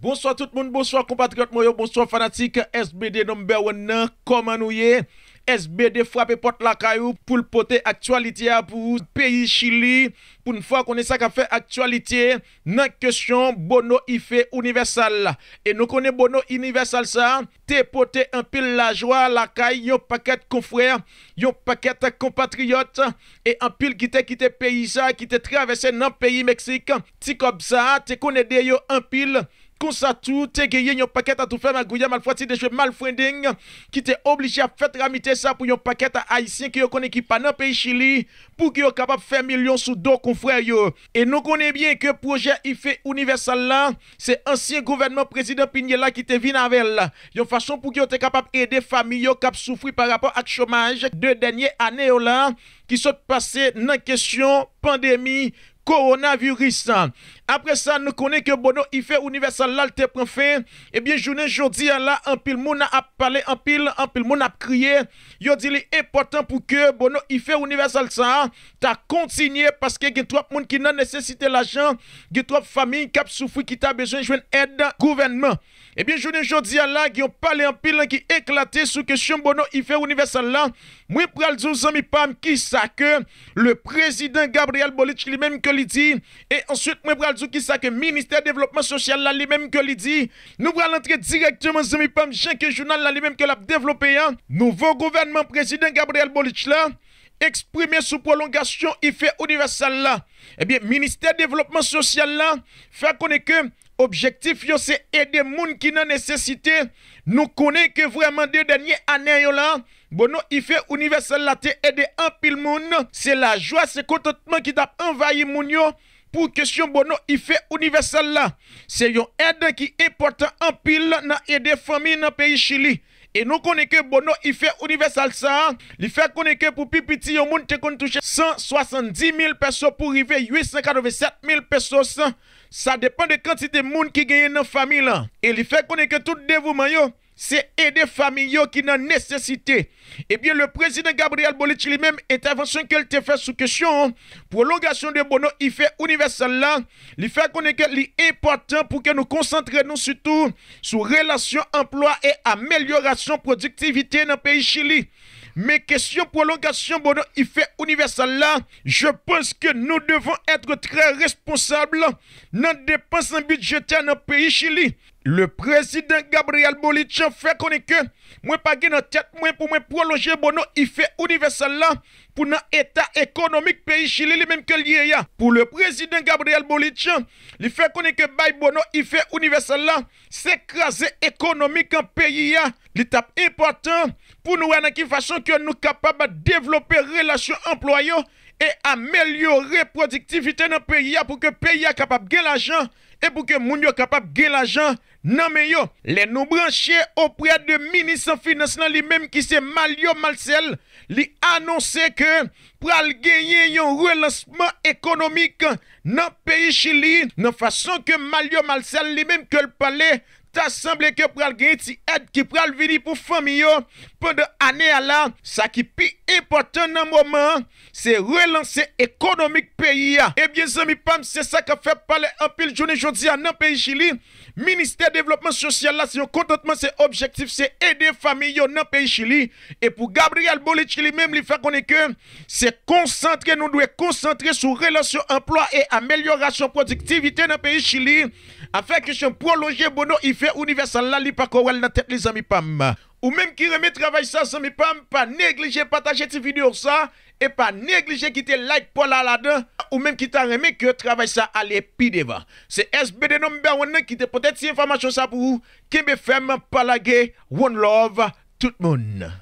Bonsoy tout moun, bonsoy kompatriot moun yo, bonsoy fanatik, SBD nombè wè nan, koman nou ye? SBD fwa pe pot lakay ou pou l'pote aktuality ya pou peyi Chili, pou nfwa konen sa ka fe aktuality, nan kesyon bono ife universal. E nou konen bono universal sa, te pote anpil lajwa lakay, yon paket konfwe, yon paket kompatriot, e anpil ki te kite peyi sa, ki te travese nan peyi Meksik, ti kob sa, te konen deyo anpil, Koun sa tou, te geye yon paket e a tou ferme a Gouya Malfwati de che Malfwending ki te oblige a fet ramite sa pou yon paket a Aisyen ki yo kon ekipa nan peyi Chili pou ki yo kapap ferme yon sou do kon fray yo. E nou konen bien ke proje ife universel la, se ansyen gouvernement prezident Pinyela ki te vin avel. Yon fason pou ki yo te kapap ede fami yo kap soufri par rapport ak chomaj de denye ane yo la ki sot pase nan kesyon pandemi coronavirus. Après ça, nous connaissons que Bono, il fait universal là, te prend fin. Eh bien, journée, à là, en pile, moun a parlé, en pile, en pile, moun a crié. Yo dit, est important pour que Bono, il fait universal ça, t'as continué parce que ya trois a qui n'a nécessité l'argent, il trois familles qui souffrent, qui t'a besoin de aide gouvernement. Eh bien, journée, aujourd'hui, là, qui ont parlé en pile, qui éclaté sous question Bono, il fait universal là. Moi, pral dire, zami, pam, qui ça que le président Gabriel Bolich, lui-même que et ensuite, e answit mwen que sa Développement Social la li même ke li di, directement pral antre direktman zemi pam la li ke la gouvernement président Gabriel Bolich exprimé sous prolongation IFE universal là. Eh bien, ministère développement social là, fait connaître que objectif c'est aider gens qui n'a nécessité. Nous connaissons que vraiment deux dernières années là, Bono ife univesal la te ede an pil moun. Se la jwa se kontotman ki tap envayi moun yo. Pou kesyon bono ife univesal la. Se yon edan ki e portan an pil la nan ede fami nan peyi chili. E nou koneke bono ife univesal sa. Li fe koneke pou pipiti yon moun te kon touche 170 mil peso pou rive 847 mil peso sa. Sa depan de kantite moun ki geye nan fami la. E li fe koneke tout devouman yo. c'est aider familles qui pas nécessité. Eh bien, le président Gabriel Boric lui-même, intervention qu'elle te fait sous question, prolongation de Bono, il fait universel là, il fait qu'on est important pour que nous concentrions surtout sur relation emploi et amélioration productivité dans le pays Chili. Mais question prolongation, bonheur, il fait universel là. Je pense que nous devons être très responsables dans dépenses budgétaires dans le pays Chili. Le prezident Gabriel Bolichan fe konen ke mwen pa gen nan tet mwen pou mwen proloje bono ife universella pou nan eta ekonomik peyi chile li menm ke liye ya. Po le prezident Gabriel Bolichan, li fe konen ke bayi bono ife universella se ekraze ekonomik an peyi ya. Li tap important pou nou anan ki fason ke nou kapab a devlope relasyon employo e amelyore produktivite nan peyi ya pou ke peyi ya kapab gen la jan e pou ke moun yo kapab gen la jan. Nan men yo, le nou branche Oprea de minisan finansnan li mem Ki se Malio Malsel Li anonse ke Pra l genyen yon relansman ekonomik Nan peyi chili Nan fason ke Malio Malsel Li mem ke l pale Ta semble ke pral geni ti ed ki pral vini pou fami yo Pendan ane ala Sa ki pi importan nan mwaman Se relanse ekonomik periya Ebyen eh zami pam se sa ka fe pale an pil jounen jounzi an nan peri chili Minister devlopman sosyal la se yon kontantman se objektif se ede fami yo nan peri chili E pou Gabriel Bolichili mem li fe konen ke Se konsantre nou dwe konsantre sou relasyon emploi e amelyorasyon produktivite nan peri chili Afin que question prolongé, bono, il fait universel là, li pas correl dans tête les amis pam. Ou même qui remet travail ça, amis pam, pas négliger partager cette vidéo ça, et pas négliger quitter like pour la là ou même qui t'a remet que travail ça aller plus devant. C'est SBD number one qui te peut-être si information ça pour vous, qui me la Gay, one love, tout le monde.